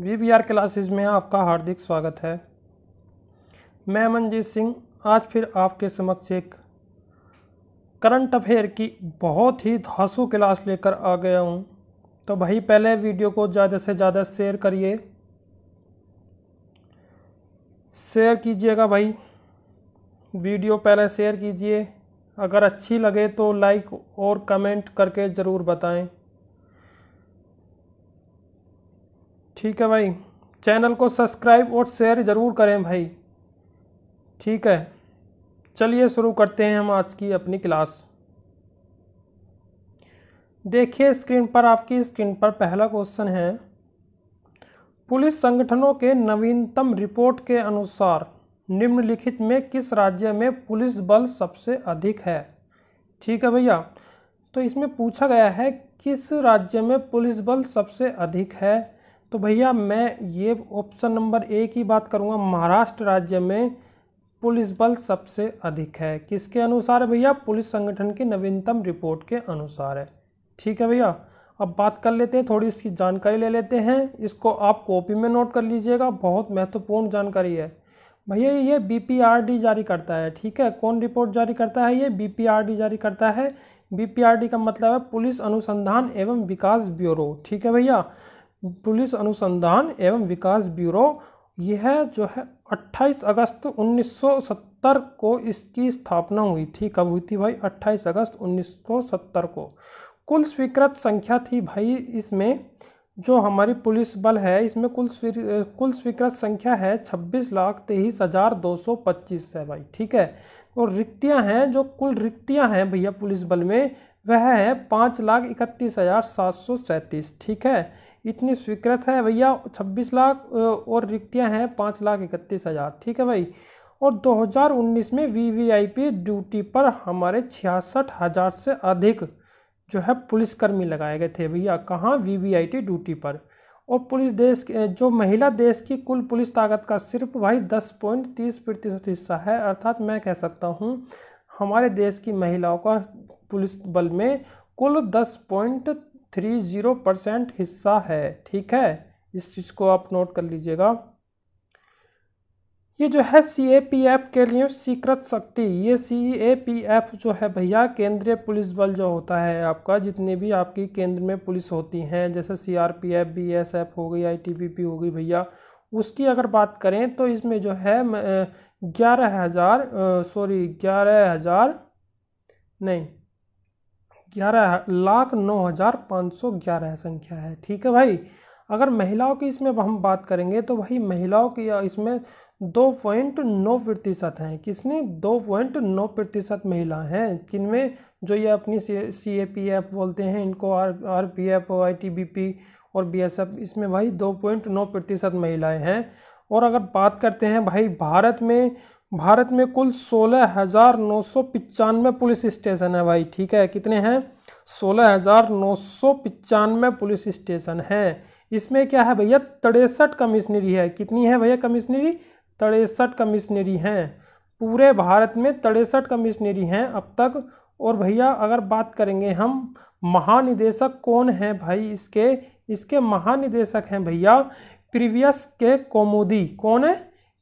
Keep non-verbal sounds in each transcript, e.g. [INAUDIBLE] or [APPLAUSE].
we we are classes में आपका हार्दिक स्वागत है मैं मनजीत सिंह आज फिर आपके समक्ष एक करंट अफेयर की बहुत ही धासु क्लास लेकर आ गया हूँ तो भाई पहले वीडियो को ज़्यादा से ज़्यादा शेयर करिए शेयर कीजिएगा भाई वीडियो पहले शेयर कीजिए अगर अच्छी लगे तो लाइक और कमेंट करके ज़रूर बताएं ठीक है भाई चैनल को सब्सक्राइब और शेयर ज़रूर करें भाई ठीक है चलिए शुरू करते हैं हम आज की अपनी क्लास देखिए स्क्रीन पर आपकी स्क्रीन पर पहला क्वेश्चन है पुलिस संगठनों के नवीनतम रिपोर्ट के अनुसार निम्नलिखित में किस राज्य में पुलिस बल सबसे अधिक है ठीक है भैया तो इसमें पूछा गया है किस राज्य में पुलिस बल सबसे अधिक है तो भैया मैं ये ऑप्शन नंबर ए की बात करूँगा महाराष्ट्र राज्य में पुलिस बल सबसे अधिक है किसके अनुसार है भैया पुलिस संगठन की नवीनतम रिपोर्ट के अनुसार है ठीक है भैया अब बात कर लेते हैं थोड़ी इसकी जानकारी ले लेते हैं इसको आप कॉपी में नोट कर लीजिएगा बहुत महत्वपूर्ण जानकारी है भैया ये बीपीआरडी जारी करता है ठीक है कौन रिपोर्ट जारी करता है ये बीपीआरडी जारी करता है बीपीआरडी का मतलब है पुलिस अनुसंधान एवं विकास ब्यूरो ठीक है भैया पुलिस अनुसंधान एवं विकास ब्यूरो यह जो है 28 अगस्त 1970 को इसकी स्थापना हुई थी कब हुई थी भाई 28 अगस्त 1970 को कुल स्वीकृत संख्या थी भाई इसमें जो हमारी पुलिस बल है इसमें कुल स्वी कुल स्वीकृत संख्या है छब्बीस लाख तेईस हज़ार दो सौ पच्चीस है भाई ठीक है और रिक्तियां हैं जो कुल रिक्तियां हैं भैया पुलिस बल में वह है पाँच लाख इकतीस हज़ार सात सौ सैंतीस ठीक है इतनी स्वीकृत है भैया छब्बीस लाख और रिक्तियाँ हैं पाँच लाख इकतीस हज़ार ठीक है भाई और 2019 में वीवीआईपी ड्यूटी पर हमारे छियासठ हज़ार से अधिक जो है पुलिसकर्मी लगाए गए थे भैया कहाँ वीवीआईटी ड्यूटी पर और पुलिस देश जो महिला देश की कुल पुलिस ताकत का सिर्फ भाई दस पॉइंट तीस प्रतिशत हिस्सा है अर्थात मैं कह सकता हूँ हमारे देश की महिलाओं का पुलिस बल में कुल दस पॉइंट थ्री ज़ीरो परसेंट हिस्सा है ठीक है इस चीज़ को आप नोट कर लीजिएगा ये जो है सी ए पी एफ के लिए सीकृत शक्ति ये सी ए पी एफ जो है भैया केंद्रीय पुलिस बल जो होता है आपका जितनी भी आपकी केंद्र में पुलिस होती हैं जैसे C R P F B S F हो गई आई टी पी पी हो गई भैया उसकी अगर बात करें तो इसमें जो है ग्यारह हज़ार सॉरी ग्यारह हज़ार नहीं ग्यारह लाख नौ हज़ार पाँच सौ ग्यारह संख्या है ठीक है भाई अगर महिलाओं की इसमें हम बात करेंगे तो भाई महिलाओं की इसमें दो पॉइंट नौ प्रतिशत हैं किसने दो पॉइंट नौ प्रतिशत महिला हैं जिनमें जो ये अपनी सी ए पी एफ बोलते हैं इनको R R P F I T B P और बी एस एफ इसमें भाई दो पॉइंट नौ प्रतिशत महिलाएँ हैं और अगर बात करते हैं भाई भारत में भारत में कुल सोलह हज़ार नौ सौ पचानवे पुलिस स्टेशन है भाई ठीक है कितने हैं सोलह हज़ार नौ सौ पचानवे पुलिस स्टेशन है इसमें क्या है भैया तिरसठ कमिश्नरी है कितनी है भैया कमिश्नरी तिरसठ कमिश्नरी हैं पूरे भारत में तिरसठ कमिश्नरी हैं अब तक और भैया अगर बात करेंगे हम महानिदेशक कौन हैं भाई इसके इसके महानिदेशक हैं भैया प्रीवियस के कोमोदी कौन है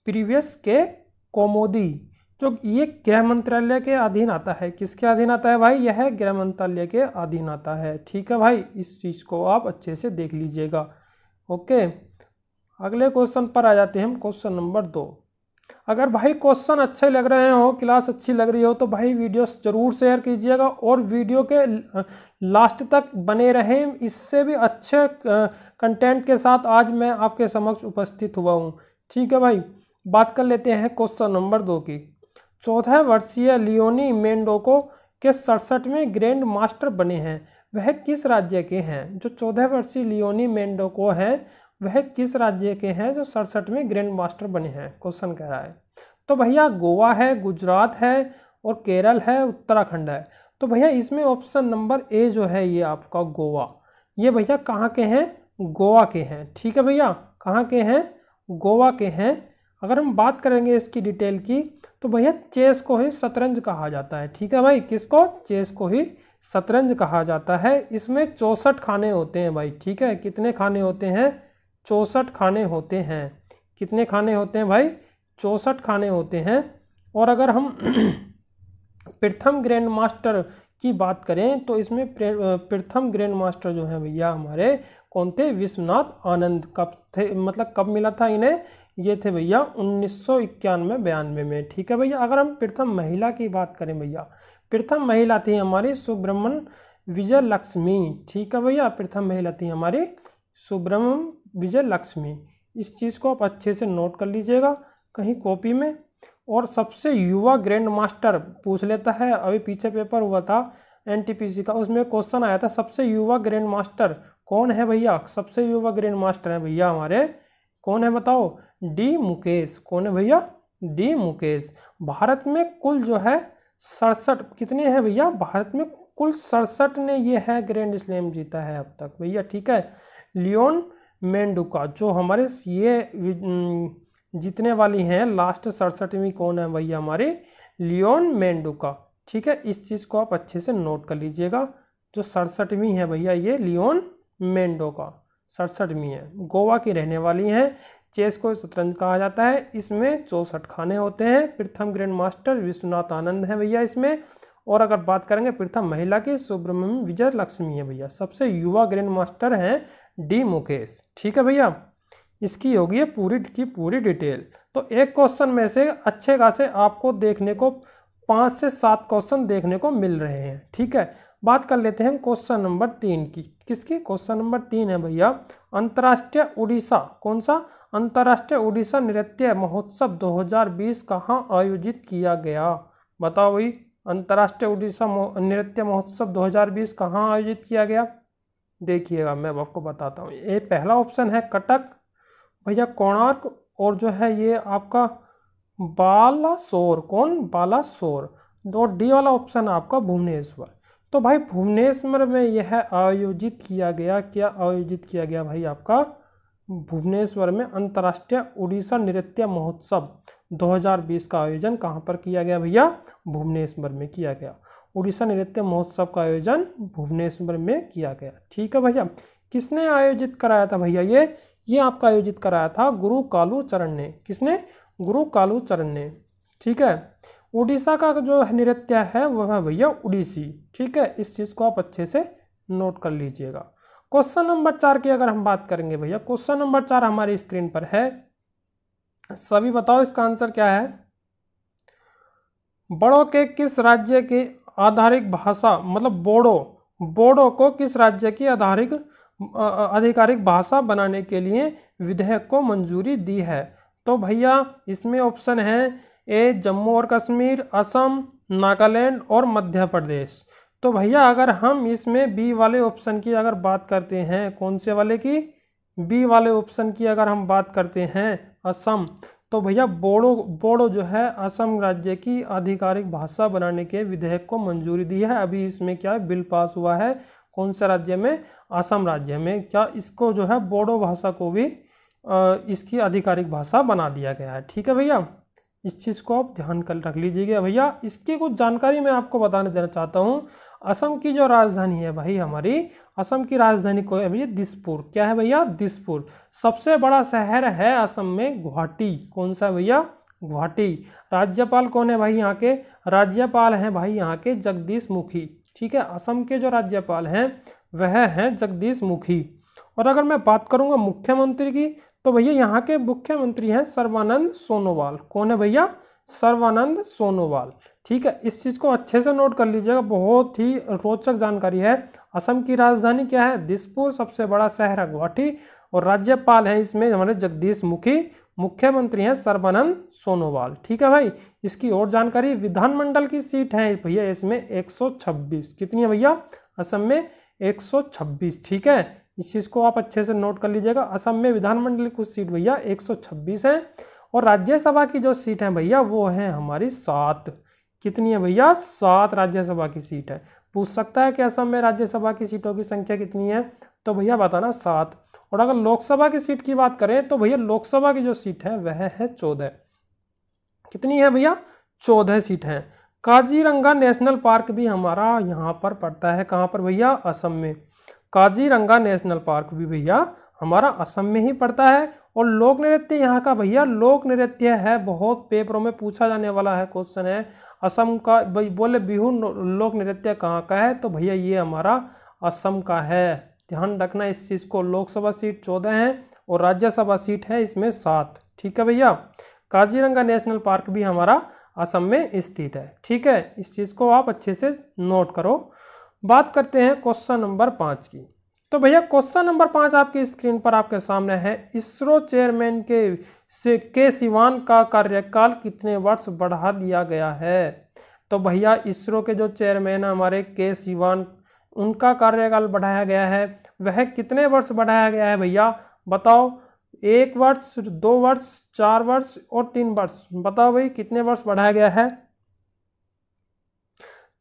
प्रीवियस के कौमोदी जो तो ये गृह मंत्रालय के अधीन आता है किसके अधीन आता है भाई यह गृह मंत्रालय के अधीन आता है ठीक है भाई इस चीज़ को आप अच्छे से देख लीजिएगा ओके अगले क्वेश्चन पर आ जाते हैं हम क्वेश्चन नंबर दो अगर भाई क्वेश्चन अच्छे लग रहे हो क्लास अच्छी लग रही हो तो भाई वीडियो ज़रूर शेयर कीजिएगा और वीडियो के लास्ट तक बने रहें इससे भी अच्छे कंटेंट के साथ आज मैं आपके समक्ष उपस्थित हुआ हूँ ठीक है भाई बात कर लेते हैं क्वेश्चन नंबर दो की चौदह वर्षीय लियोनी मेंडोको के सड़सठवें ग्रैंड मास्टर बने हैं वह किस राज्य के हैं जो चौदह वर्षीय लियोनी मेंडोको हैं वह किस राज्य के हैं जो सड़सठवें ग्रैंड मास्टर बने हैं क्वेश्चन कह रहा है तो भैया गोवा है गुजरात है और केरल है उत्तराखंड है तो भैया इसमें ऑप्शन नंबर ए जो है ये आपका गोवा ये भैया कहाँ के हैं गोवा के हैं ठीक है भैया कहाँ के हैं गोवा के हैं अगर हम बात करेंगे इसकी डिटेल की तो भैया चेस को ही शतरंज कहा जाता है ठीक है भाई किसको चेस को ही शतरंज कहा जाता है इसमें चौंसठ खाने होते हैं भाई ठीक है कितने खाने होते हैं चौंसठ खाने होते हैं कितने खाने होते हैं भाई चौंसठ खाने होते हैं और अगर हम [CLEARS THROAT] प्रथम ग्रैंड मास्टर की बात करें तो इसमें प्रथम ग्रैंड मास्टर जो है भैया हमारे कौन थे विश्वनाथ आनंद कब थे मतलब कब मिला था इन्हें ये थे भैया उन्नीस सौ इक्यानवे बयानवे में ठीक है भैया अगर हम प्रथम महिला की बात करें भैया प्रथम महिला थी हमारी सुब्रमण विजय लक्ष्मी ठीक है भैया प्रथम महिला थी हमारी सुब्रमण विजय लक्ष्मी इस चीज़ को आप अच्छे से नोट कर लीजिएगा कहीं कॉपी में और सबसे युवा ग्रैंड मास्टर पूछ लेता है अभी पीछे पेपर हुआ था एनटीपीसी का उसमें क्वेश्चन आया था सबसे युवा ग्रैंड मास्टर कौन है भैया सबसे युवा ग्रैंड मास्टर हैं भैया हमारे कौन है बताओ डी मुकेश कौन है भैया डी मुकेश भारत में कुल जो है सड़सठ कितने हैं भैया भारत में कुल सड़सठ ने ये है ग्रैंड स्लैम जीता है अब तक भैया ठीक है लियोन मेंडुका जो हमारे ये जीतने वाली हैं लास्ट सड़सठवीं कौन है भैया हमारे लियोन मेंडुका ठीक है इस चीज़ को आप अच्छे से नोट कर लीजिएगा जो सड़सठवीं है भैया ये लियोन मेंडो का सड़सठवीं है गोवा की रहने वाली हैं चेस को शतरंज कहा जाता है इसमें चौसठ खाने होते हैं प्रथम ग्रैंड मास्टर विश्वनाथ आनंद हैं भैया इसमें और अगर बात करेंगे प्रथम महिला की सुब्रमण्यम विजय लक्ष्मी है भैया सबसे युवा ग्रैंड मास्टर हैं डी मुकेश ठीक है भैया इसकी होगी पूरी की पूरी डिटेल तो एक क्वेश्चन में से अच्छे खासे आपको देखने को पाँच से सात क्वेश्चन देखने को मिल रहे हैं ठीक है बात कर लेते हैं क्वेश्चन नंबर तीन की किसकी क्वेश्चन नंबर तीन है भैया अंतर्राष्ट्रीय उड़ीसा कौन सा अंतर्राष्ट्रीय उड़ीसा नृत्य महोत्सव 2020 कहाँ आयोजित किया गया बताओ भाई अंतर्राष्ट्रीय उड़ीसा नृत्य महोत्सव 2020 कहाँ आयोजित किया गया देखिएगा मैं आपको बताता हूँ ये पहला ऑप्शन है कटक भैया कोणार्क और जो है ये आपका बालासोर कौन बालासोर दो डी वाला ऑप्शन आपका भुवनेश्वर तो भाई भुवनेश्वर में यह आयोजित किया गया क्या आयोजित किया गया भाई आपका भुवनेश्वर में अंतर्राष्ट्रीय उड़ीसा नृत्य महोत्सव 2020 का आयोजन कहाँ पर किया गया भैया भुवनेश्वर में किया गया उड़ीसा नृत्य महोत्सव का आयोजन भुवनेश्वर में किया गया ठीक है भैया किसने आयोजित कराया था भैया ये ये आपका आयोजित कराया था गुरु कालू चरण ने किसने गुरु कालू चरण ने ठीक है उड़ीसा का जो नृत्य है वह है भैया उड़ीसी ठीक है इस चीज़ को आप अच्छे से नोट कर लीजिएगा क्वेश्चन नंबर चार की अगर हम बात करेंगे भैया क्वेश्चन नंबर चार हमारी स्क्रीन पर है सभी बताओ इसका आंसर क्या है बड़ो के किस राज्य की आधारिक भाषा मतलब बोडो बोडो को किस राज्य की आधारिक आधिकारिक भाषा बनाने के लिए विधेयक को मंजूरी दी है तो भैया इसमें ऑप्शन है ए जम्मू और कश्मीर असम नागालैंड और मध्य प्रदेश तो भैया अगर हम इसमें बी वाले ऑप्शन की अगर बात करते हैं कौन से वाले की बी वाले ऑप्शन की अगर हम बात करते हैं असम तो भैया बोडो बोडो जो है असम राज्य की आधिकारिक भाषा बनाने के विधेयक को मंजूरी दी है अभी इसमें क्या है बिल पास हुआ है कौन से राज्य में असम राज्य में क्या इसको जो है बोडो भाषा को भी इसकी आधिकारिक भाषा बना दिया गया है ठीक है भैया इस चीज़ को आप ध्यान कर रख लीजिएगा भैया इसकी कुछ जानकारी मैं आपको बताने देना चाहता हूँ असम की जो राजधानी है भाई हमारी असम की राजधानी को है भैया दिसपुर क्या है भैया दिसपुर सबसे बड़ा शहर है असम में गुवाहाटी कौन सा भैया गुवाहाटी राज्यपाल कौन है भाई यहाँ के राज्यपाल हैं भाई यहाँ के जगदीश मुखी ठीक है असम के जो राज्यपाल हैं वह हैं जगदीश मुखी और अगर मैं बात करूँगा मुख्यमंत्री की तो भैया यहाँ के मुख्यमंत्री हैं सर्वानंद सोनोवाल कौन है भैया सर्वानंद सोनोवाल ठीक है इस चीज़ को अच्छे से नोट कर लीजिएगा बहुत ही रोचक जानकारी है असम की राजधानी क्या है दिसपुर सबसे बड़ा शहर है गुवाहाटी और राज्यपाल है इसमें हमारे जगदीश मुखी मुख्यमंत्री हैं सर्वानंद सोनोवाल ठीक है भाई इसकी और जानकारी विधानमंडल की सीट है भैया इसमें 126 कितनी है भैया असम में 126 ठीक है इस चीज़ को आप अच्छे से नोट कर लीजिएगा असम में विधानमंडल की सीट भैया 126 है और राज्यसभा की जो सीट है भैया वो है हमारी सात कितनी है भैया सात राज्यसभा की सीट है पूछ सकता है कि असम में राज्यसभा की सीटों की संख्या कितनी है तो भैया बताना सात और अगर लोकसभा की सीट की बात करें तो भैया लोकसभा की जो सीट है वह है चौदह कितनी है भैया चौदह सीट है काजीरंगा नेशनल पार्क भी हमारा यहाँ पर पड़ता है कहाँ पर भैया असम में काजीरंगा नेशनल पार्क भी भैया हमारा असम में ही पड़ता है और लोक नृत्य यहाँ का भैया लोक नृत्य है बहुत पेपरों में पूछा जाने वाला है क्वेश्चन है असम का बोले बिहू लोक नृत्य कहाँ का है तो भैया ये हमारा असम का है ध्यान रखना इस चीज़ को लोकसभा सीट चौदह है और राज्यसभा सीट है इसमें सात ठीक है भैया काजीरंगा नेशनल पार्क भी हमारा असम में स्थित है ठीक है इस चीज़ को आप अच्छे से नोट करो बात करते हैं क्वेश्चन नंबर पाँच की तो भैया क्वेश्चन नंबर पाँच आपके स्क्रीन पर आपके सामने है इसरो चेयरमैन के से के सिवान का कार्यकाल कितने वर्ष बढ़ा दिया गया है तो भैया इसरो के जो चेयरमैन हमारे के सिवान उनका कार्यकाल बढ़ाया गया है वह कितने वर्ष बढ़ाया गया है भैया बताओ एक वर्ष दो वर्ष चार वर्ष और तीन वर्ष बताओ भाई कितने वर्ष बढ़ाया गया है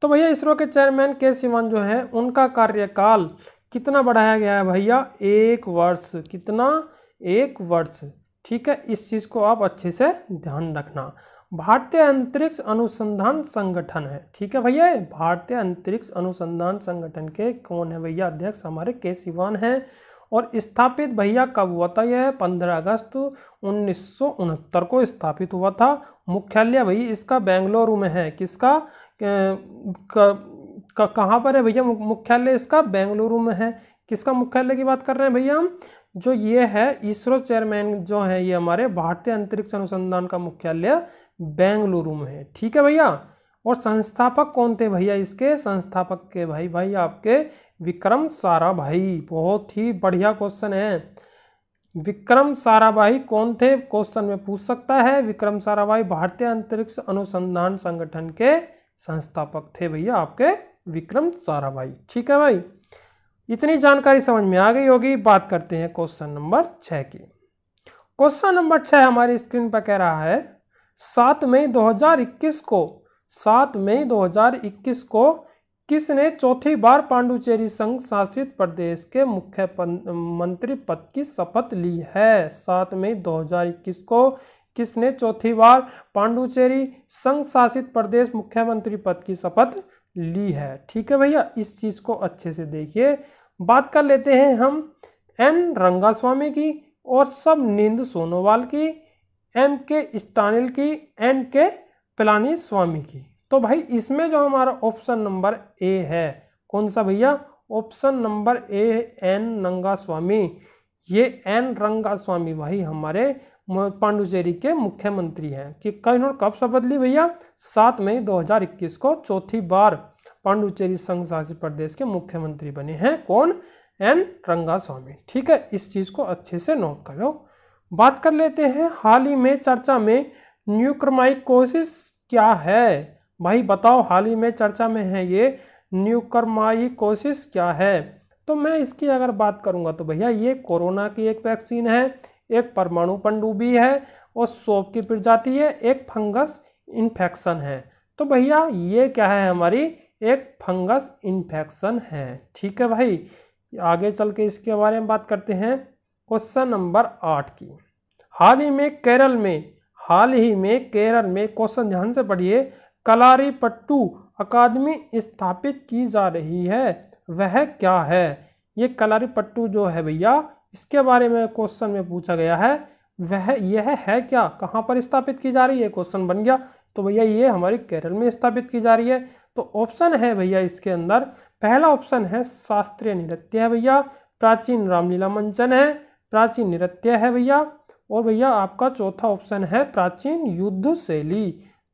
तो भैया इसरो के चेयरमैन के सिवन जो है उनका कार्यकाल कितना बढ़ाया गया है भैया एक वर्ष कितना एक वर्ष ठीक है इस चीज़ को आप अच्छे से ध्यान रखना भारतीय अंतरिक्ष अनुसंधान संगठन है ठीक है भैया भारतीय अंतरिक्ष अनुसंधान संगठन के कौन है भैया अध्यक्ष हमारे के सिवान है और स्थापित भैया कब हुआ था यह पंद्रह अगस्त उन्नीस को स्थापित हुआ था मुख्यालय भैया इसका बेंगलुरु में है किसका कहाँ पर है भैया मुख्यालय इसका बेंगलुरु में है किसका मुख्यालय की बात कर रहे हैं भैया हम जो ये है इसरो चेयरमैन जो है ये हमारे भारतीय अंतरिक्ष अनुसंधान का मुख्यालय बेंगलुरु में है ठीक है भैया और संस्थापक कौन थे भैया इसके संस्थापक के भाई भाई आपके विक्रम सारा भाई बहुत ही बढ़िया क्वेश्चन है विक्रम साराभाई कौन थे क्वेश्चन में पूछ सकता है विक्रम साराभाई भारतीय अंतरिक्ष अनुसंधान संगठन के संस्थापक थे भैया आपके विक्रम साराभाई ठीक है भाई इतनी जानकारी समझ में आ गई होगी बात करते हैं क्वेश्चन नंबर छः की क्वेश्चन नंबर छः हमारी स्क्रीन पर कह रहा है सात मई 2021 को सात मई 2021 को किसने चौथी बार पांडुचेरी संघ शासित प्रदेश के मुख्य मंत्री पद की शपथ ली है सात मई 2021 को किसने चौथी बार पांडुचेरी संघ शासित प्रदेश मुख्यमंत्री पद की शपथ ली है ठीक है भैया इस चीज को अच्छे से देखिए बात कर लेते हैं हम एन रंगास्वामी की और सब नींद सोनोवाल की एम के स्टानिल की एन के पिलानी स्वामी की तो भाई इसमें जो हमारा ऑप्शन नंबर ए है कौन सा भैया option number A N Rangaswamy ये एन रंगास्वामी भाई हमारे पांडुचेरी के मुख्यमंत्री हैं कि इन्होंने कब शपथ ली भैया सात मई 2021 को चौथी बार पांडुचेरी संघ शासित प्रदेश के मुख्यमंत्री बने हैं कौन एन रंगा स्वामी ठीक है इस चीज़ को अच्छे से नोट करो बात कर लेते हैं हाल ही में चर्चा में न्यूक्रमाइकोसिस क्या है भाई बताओ हाल ही में चर्चा में है ये न्यूक्रमाइकोसिस क्या है तो मैं इसकी अगर बात करूंगा तो भैया ये कोरोना की एक वैक्सीन है एक परमाणु पनडुब्बी है और सोप की प्रजाति है एक फंगस इन्फेक्शन है तो भैया ये क्या है हमारी एक फंगस इन्फेक्शन है ठीक है भाई आगे चल के इसके बारे में बात करते हैं क्वेश्चन नंबर आठ की हाल ही में केरल में हाल ही में केरल में क्वेश्चन ध्यान से पढ़िए कलारी पट्टू अकादमी स्थापित की जा रही है वह क्या है ये कलारी पट्टू जो है भैया इसके बारे में क्वेश्चन में पूछा गया है वह यह है क्या कहाँ पर स्थापित की जा रही है क्वेश्चन बन गया तो भैया ये हमारी केरल में स्थापित की जा रही है तो ऑप्शन है भैया इसके अंदर पहला ऑप्शन है शास्त्रीय नृत्य है भैया प्राचीन रामलीला मंचन है प्राचीन नृत्य है भैया और भैया आपका चौथा ऑप्शन है प्राचीन युद्ध शैली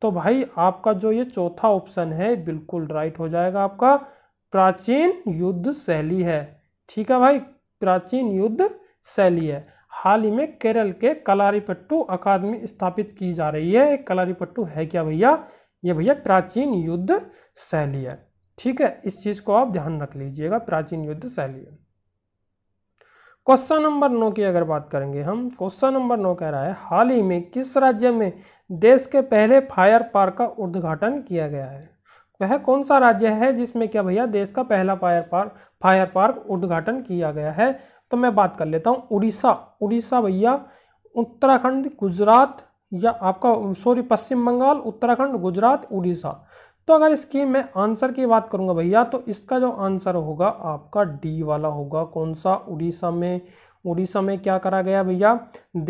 तो भाई आपका जो ये चौथा ऑप्शन है बिल्कुल राइट हो जाएगा आपका प्राचीन युद्ध शैली है ठीक है भाई प्राचीन युद्ध शैली है हाल ही में केरल के कलारीपट्टू अकादमी स्थापित की जा रही है कलारीपट्टू है क्या भैया ये भैया प्राचीन युद्ध शैली है ठीक है इस चीज को आप ध्यान रख लीजिएगा प्राचीन युद्ध शैली है क्वेश्चन नंबर नौ की अगर बात करेंगे हम क्वेश्चन नंबर नौ कह रहा है हाल ही में किस राज्य में देश के पहले फायर पार्क का उद्घाटन किया गया है वह कौन सा राज्य है जिसमें क्या भैया देश का पहला फायर पार्क फायर पार्क उद्घाटन किया गया है तो मैं बात कर लेता हूँ उड़ीसा उड़ीसा भैया उत्तराखंड गुजरात या आपका सॉरी पश्चिम बंगाल उत्तराखंड गुजरात उड़ीसा तो अगर इसकी मैं आंसर की बात करूंगा भैया तो इसका जो आंसर होगा आपका डी वाला होगा कौन सा उड़ीसा में उड़ीसा में क्या करा गया भैया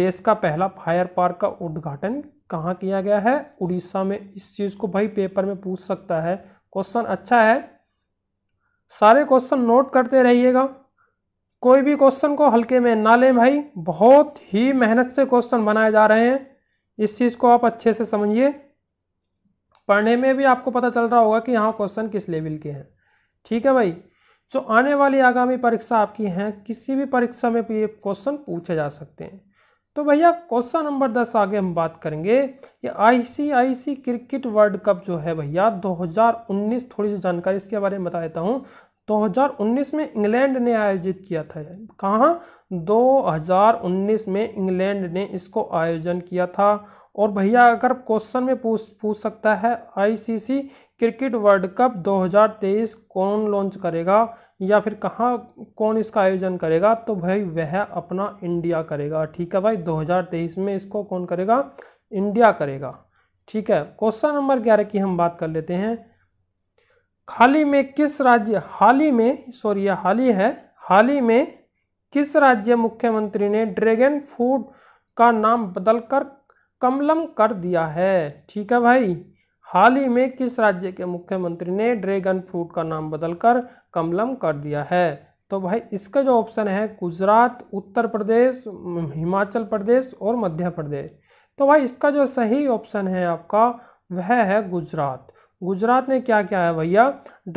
देश का पहला फायर पार्क का उद्घाटन कहाँ किया गया है उड़ीसा में इस चीज़ को भाई पेपर में पूछ सकता है क्वेश्चन अच्छा है सारे क्वेश्चन नोट करते रहिएगा कोई भी क्वेश्चन को हल्के में ना लें भाई बहुत ही मेहनत से क्वेश्चन बनाए जा रहे हैं इस चीज़ को आप अच्छे से समझिए पढ़ने में भी आपको पता चल रहा होगा कि यहाँ क्वेश्चन किस लेवल के हैं ठीक है भाई जो आने वाली आगामी परीक्षा आपकी हैं किसी भी परीक्षा में ये क्वेश्चन पूछे जा सकते हैं तो भैया क्वेश्चन नंबर दस आगे हम बात करेंगे ये आईसीआईसी क्रिकेट वर्ल्ड कप जो है भैया 2019 थोड़ी सी जानकारी इसके बारे में बता देता हूँ 2019 में इंग्लैंड ने आयोजित किया था कहाँ 2019 में इंग्लैंड ने इसको आयोजन किया था और भैया अगर क्वेश्चन में पूछ पूछ सकता है आईसीसी क्रिकेट वर्ल्ड कप 2023 कौन लॉन्च करेगा या फिर कहाँ कौन इसका आयोजन करेगा तो भाई वह अपना इंडिया करेगा ठीक है भाई 2023 में इसको कौन करेगा इंडिया करेगा ठीक है क्वेश्चन नंबर ग्यारह की हम बात कर लेते हैं खाली में किस राज्य हाल ही में सॉरी यह हाल ही है हाल ही में किस राज्य मुख्यमंत्री ने ड्रैगन फूड का नाम बदलकर कमलम कर दिया है ठीक है भाई हाल ही में किस राज्य के मुख्यमंत्री ने ड्रैगन फ्रूट का नाम बदलकर कमलम कर दिया है तो भाई इसका जो ऑप्शन है गुजरात उत्तर प्रदेश हिमाचल प्रदेश और मध्य प्रदेश तो भाई इसका जो सही ऑप्शन है आपका वह है गुजरात गुजरात ने क्या क्या है भैया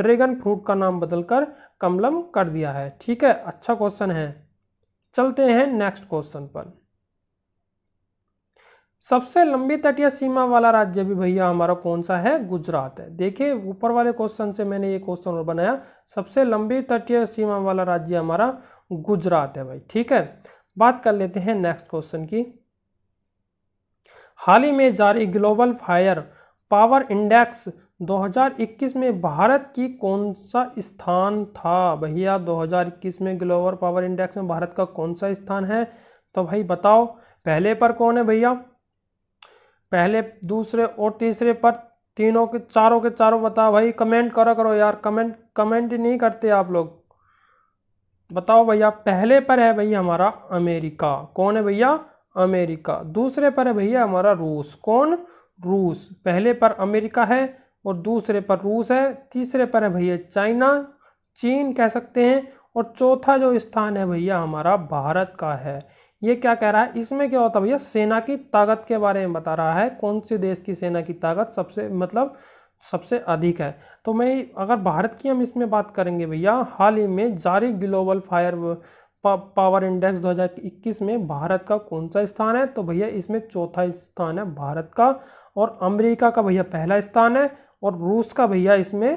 ड्रैगन फ्रूट का नाम बदलकर कमलम कर दिया है ठीक है अच्छा क्वेश्चन है चलते हैं नेक्स्ट क्वेश्चन पर सबसे लंबी तटीय सीमा वाला राज्य भी भैया हमारा कौन सा है गुजरात है देखिए ऊपर वाले क्वेश्चन से मैंने ये क्वेश्चन और बनाया सबसे लंबी तटीय सीमा वाला राज्य हमारा गुजरात है भाई ठीक है बात कर लेते हैं नेक्स्ट क्वेश्चन की हाल ही में जारी ग्लोबल फायर पावर इंडेक्स 2021 में भारत की कौन सा स्थान था भैया 2021 में ग्लोबल पावर इंडेक्स में भारत का कौन सा स्थान है तो भाई बताओ पहले पर कौन है भैया पहले दूसरे और तीसरे पर तीनों के चारों के चारों बताओ भाई कमेंट करो करो यार कमेंट कमेंट नहीं करते आप लोग बताओ भैया पहले पर है भैया हमारा अमेरिका कौन है भैया अमेरिका दूसरे पर है भैया हमारा रूस कौन रूस पहले पर अमेरिका है और दूसरे पर रूस है तीसरे पर है भैया चाइना चीन कह सकते हैं और चौथा जो स्थान है भैया हमारा भारत का है ये क्या कह रहा है इसमें क्या होता है भैया सेना की ताकत के बारे में बता रहा है कौन से देश की सेना की ताकत सबसे मतलब सबसे अधिक है तो मैं अगर भारत की हम इसमें बात करेंगे भैया हाल ही में जारी ग्लोबल फायर पा, पावर इंडेक्स 2021 में भारत का कौन सा स्थान है तो भैया इसमें चौथा स्थान है भारत का और अमेरिका का भैया पहला स्थान है और रूस का भैया इसमें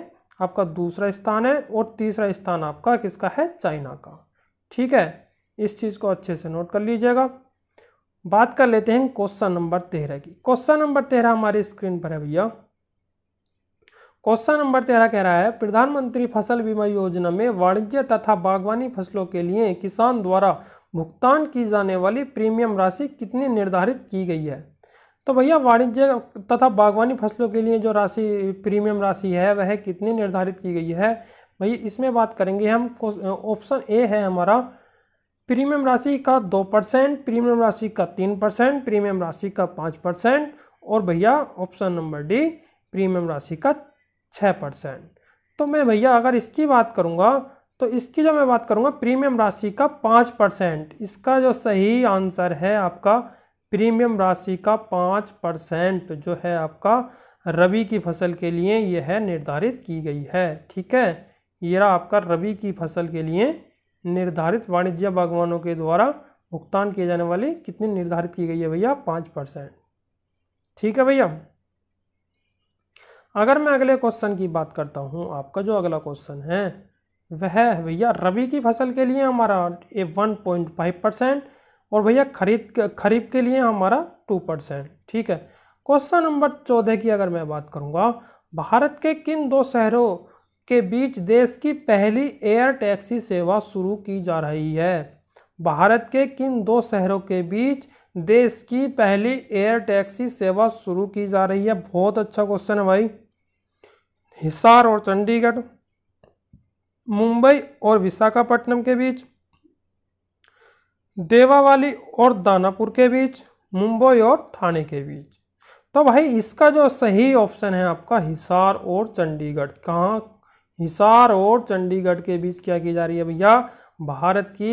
आपका दूसरा स्थान है और तीसरा स्थान आपका किसका है चाइना का ठीक है इस चीज़ को अच्छे से नोट कर लीजिएगा बात कर लेते हैं क्वेश्चन नंबर तेरह की क्वेश्चन नंबर तेरह हमारी स्क्रीन पर है भैया क्वेश्चन नंबर तेरह कह रहा है प्रधानमंत्री फसल बीमा योजना में वाणिज्य तथा बागवानी फसलों के लिए किसान द्वारा भुगतान की जाने वाली प्रीमियम राशि कितनी निर्धारित की गई है तो भैया वाणिज्य तथा बागवानी फसलों के लिए जो राशि प्रीमियम राशि है वह कितनी निर्धारित की गई है भैया इसमें बात करेंगे हम ऑप्शन ए है हमारा प्रीमियम राशि का दो परसेंट प्रीमियम राशि का तीन परसेंट प्रीमियम राशि का पाँच परसेंट और भैया ऑप्शन नंबर डी प्रीमियम राशि का छः परसेंट तो मैं भैया अगर इसकी बात करूँगा तो इसकी जो मैं बात करूँगा प्रीमियम राशि का पाँच परसेंट इसका जो सही आंसर है आपका प्रीमियम राशि का पाँच परसेंट जो है आपका रबी की फसल के लिए यह निर्धारित की गई है ठीक है ये रहा आपका रबी की फसल के लिए निर्धारित वाणिज्य बागवानों के द्वारा भुगतान किए जाने वाले कितनी निर्धारित की गई है भैया पाँच परसेंट ठीक है भैया अगर मैं अगले क्वेश्चन की बात करता हूँ आपका जो अगला क्वेश्चन है वह है भैया रबी की फसल के लिए हमारा a one point five percent और भैया खरीद खरीफ के लिए हमारा टू परसेंट ठीक है क्वेश्चन नंबर चौदह की अगर मैं बात करूँगा भारत के किन दो शहरों के बीच देश की पहली एयर टैक्सी सेवा शुरू की जा रही है भारत के किन दो शहरों के बीच देश की पहली एयर टैक्सी सेवा शुरू की जा रही है बहुत अच्छा क्वेश्चन है भाई हिसार और चंडीगढ़ मुंबई और विशाखापट्टनम के बीच देवावाली और दानापुर के बीच मुंबई और ठाणे के बीच तो भाई इसका जो सही ऑप्शन है आपका हिसार और चंडीगढ़ कहाँ हिसार और चंडीगढ़ के बीच क्या की जा रही है भैया भारत की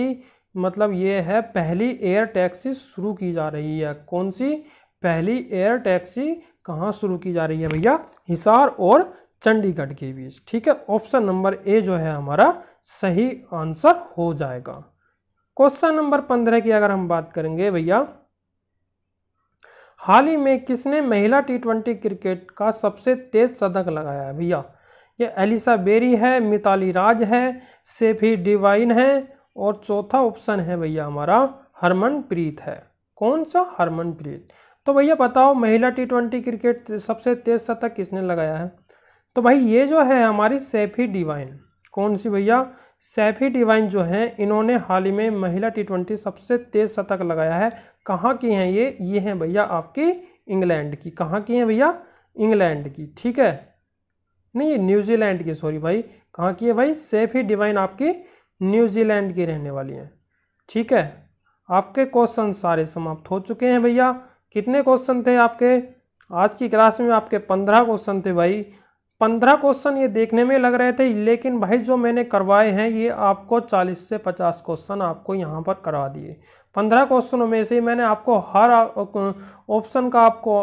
मतलब ये है पहली एयर टैक्सी शुरू की जा रही है कौन सी पहली एयर टैक्सी कहाँ शुरू की जा रही है भैया हिसार और चंडीगढ़ के बीच ठीक है ऑप्शन नंबर ए जो है हमारा सही आंसर हो जाएगा क्वेश्चन नंबर पंद्रह की अगर हम बात करेंगे भैया हाल ही में किसने महिला टी ट्वेंटी क्रिकेट का सबसे तेज शतक लगाया है भैया ये एलिसा बेरी है मिताली राज है सेफी डिवाइन है और चौथा ऑप्शन है भैया हमारा हरमनप्रीत है कौन सा हरमनप्रीत तो भैया बताओ महिला टी ट्वेंटी क्रिकेट सबसे तेज शतक किसने लगाया है तो भाई ये जो है हमारी सेफी डिवाइन कौन सी भैया सेफी डिवाइन जो हैं इन्होंने हाल ही में महिला टी ट्वेंटी सबसे तेज शतक लगाया है कहाँ की हैं ये ये हैं भैया आपकी इंग्लैंड की कहाँ की हैं भैया इंग्लैंड की ठीक है नहीं ये न्यूजीलैंड की सॉरी भाई कहाँ की है भाई सेफी डिवाइन आपकी न्यूजीलैंड की रहने वाली है ठीक है आपके क्वेश्चन सारे समाप्त हो चुके हैं भैया कितने क्वेश्चन थे आपके आज की क्लास में आपके पंद्रह क्वेश्चन थे भाई पंद्रह क्वेश्चन ये देखने में लग रहे थे लेकिन भाई जो मैंने करवाए हैं ये आपको चालीस से पचास क्वेश्चन आपको यहाँ पर करवा दिए पंद्रह क्वेश्चनों में से मैंने आपको हर ऑप्शन का आपको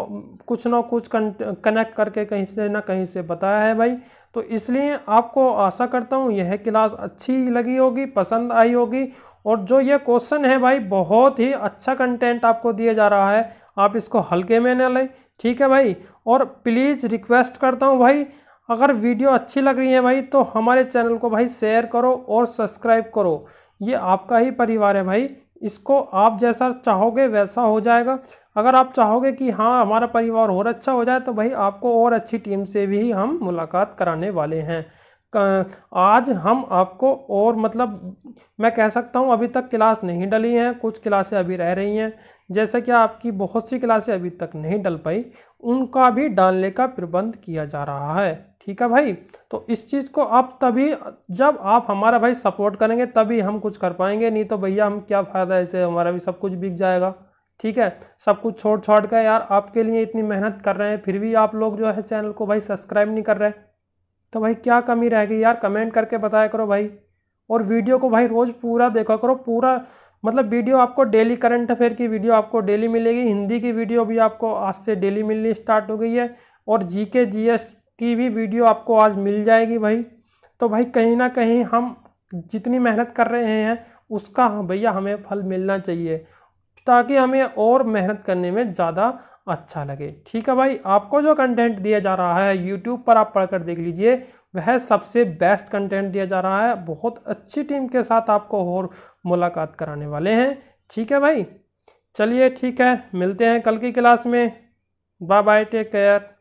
कुछ ना कुछ कनेक्ट करके कहीं से ना कहीं से बताया है भाई तो इसलिए आपको आशा करता हूँ यह क्लास अच्छी लगी होगी पसंद आई होगी और जो ये क्वेश्चन है भाई बहुत ही अच्छा कंटेंट आपको दिया जा रहा है आप इसको हल्के में न लें ठीक है भाई और प्लीज़ रिक्वेस्ट करता हूँ भाई अगर वीडियो अच्छी लग रही है भाई तो हमारे चैनल को भाई शेयर करो और सब्सक्राइब करो ये आपका ही परिवार है भाई इसको आप जैसा चाहोगे वैसा हो जाएगा अगर आप चाहोगे कि हाँ हमारा परिवार और अच्छा हो जाए तो भाई आपको और अच्छी टीम से भी हम मुलाकात कराने वाले हैं आज हम आपको और मतलब मैं कह सकता हूँ अभी तक क्लास नहीं डली हैं कुछ क्लासें अभी रह रही हैं जैसे कि आपकी बहुत सी क्लासें अभी तक नहीं डल पाई उनका भी डालने का प्रबंध किया जा रहा है ठीक है भाई तो इस चीज़ को आप तभी जब आप हमारा भाई सपोर्ट करेंगे तभी हम कुछ कर पाएंगे नहीं तो भैया हम क्या फ़ायदा है इसे हमारा भी सब कुछ बिक जाएगा ठीक है सब कुछ छोड़ छोड़ कर यार आपके लिए इतनी मेहनत कर रहे हैं फिर भी आप लोग जो है चैनल को भाई सब्सक्राइब नहीं कर रहे तो भाई क्या कमी रहेगी यार कमेंट करके बताया करो भाई और वीडियो को भाई रोज़ पूरा देखा करो पूरा मतलब वीडियो आपको डेली करंट अफेयर की वीडियो आपको डेली मिलेगी हिंदी की वीडियो भी आपको आज से डेली मिलनी स्टार्ट हो गई है और जी के जी एस की भी वीडियो आपको आज मिल जाएगी भाई तो भाई कहीं ना कहीं हम जितनी मेहनत कर रहे हैं उसका हाँ भैया हमें फल मिलना चाहिए ताकि हमें और मेहनत करने में ज़्यादा अच्छा लगे ठीक है भाई आपको जो कंटेंट दिया जा रहा है यूट्यूब पर आप पढ़कर देख लीजिए वह सबसे बेस्ट कंटेंट दिया जा रहा है बहुत अच्छी टीम के साथ आपको और मुलाकात कराने वाले हैं ठीक है भाई चलिए ठीक है मिलते हैं कल की क्लास में बाय बाय टेक केयर